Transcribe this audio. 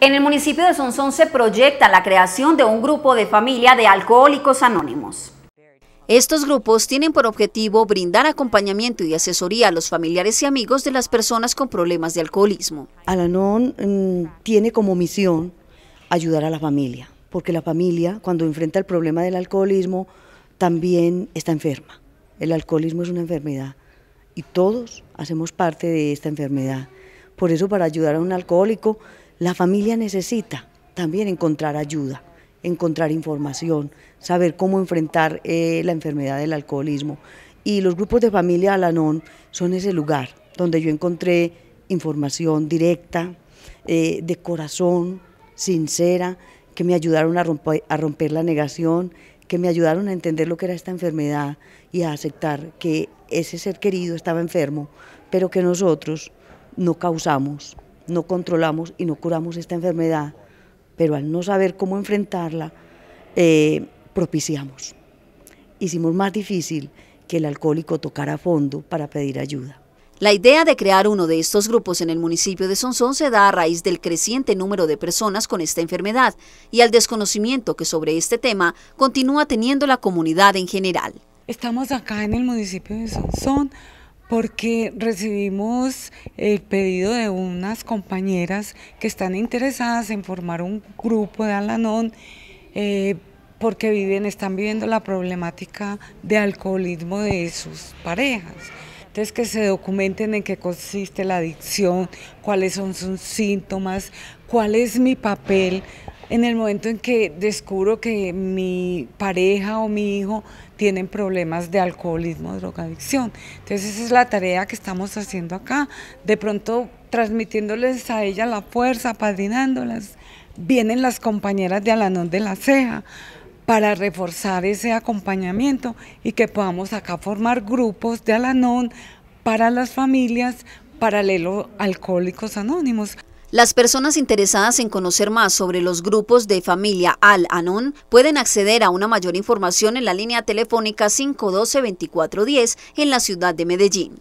En el municipio de Sonsón se proyecta la creación de un grupo de familia de alcohólicos anónimos. Estos grupos tienen por objetivo brindar acompañamiento y asesoría a los familiares y amigos de las personas con problemas de alcoholismo. Alanón anon mm, tiene como misión ayudar a la familia, porque la familia cuando enfrenta el problema del alcoholismo también está enferma. El alcoholismo es una enfermedad y todos hacemos parte de esta enfermedad. Por eso para ayudar a un alcohólico la familia necesita también encontrar ayuda, encontrar información, saber cómo enfrentar eh, la enfermedad del alcoholismo. Y los grupos de familia Alanón son ese lugar donde yo encontré información directa, eh, de corazón, sincera, que me ayudaron a romper la negación, que me ayudaron a entender lo que era esta enfermedad y a aceptar que ese ser querido estaba enfermo, pero que nosotros no causamos no controlamos y no curamos esta enfermedad, pero al no saber cómo enfrentarla, eh, propiciamos. Hicimos más difícil que el alcohólico tocara a fondo para pedir ayuda. La idea de crear uno de estos grupos en el municipio de Sonsón se da a raíz del creciente número de personas con esta enfermedad y al desconocimiento que sobre este tema continúa teniendo la comunidad en general. Estamos acá en el municipio de Sonsón porque recibimos el pedido de unas compañeras que están interesadas en formar un grupo de Alanón eh, porque viven, están viviendo la problemática de alcoholismo de sus parejas. Entonces que se documenten en qué consiste la adicción, cuáles son sus síntomas, cuál es mi papel en el momento en que descubro que mi pareja o mi hijo tienen problemas de alcoholismo, drogadicción. Entonces esa es la tarea que estamos haciendo acá, de pronto transmitiéndoles a ella la fuerza, apadrinándolas. Vienen las compañeras de Alanón de la Ceja para reforzar ese acompañamiento y que podamos acá formar grupos de Alanón para las familias paralelo alcohólicos anónimos. Las personas interesadas en conocer más sobre los grupos de familia Al-Anon pueden acceder a una mayor información en la línea telefónica 512-2410 en la ciudad de Medellín.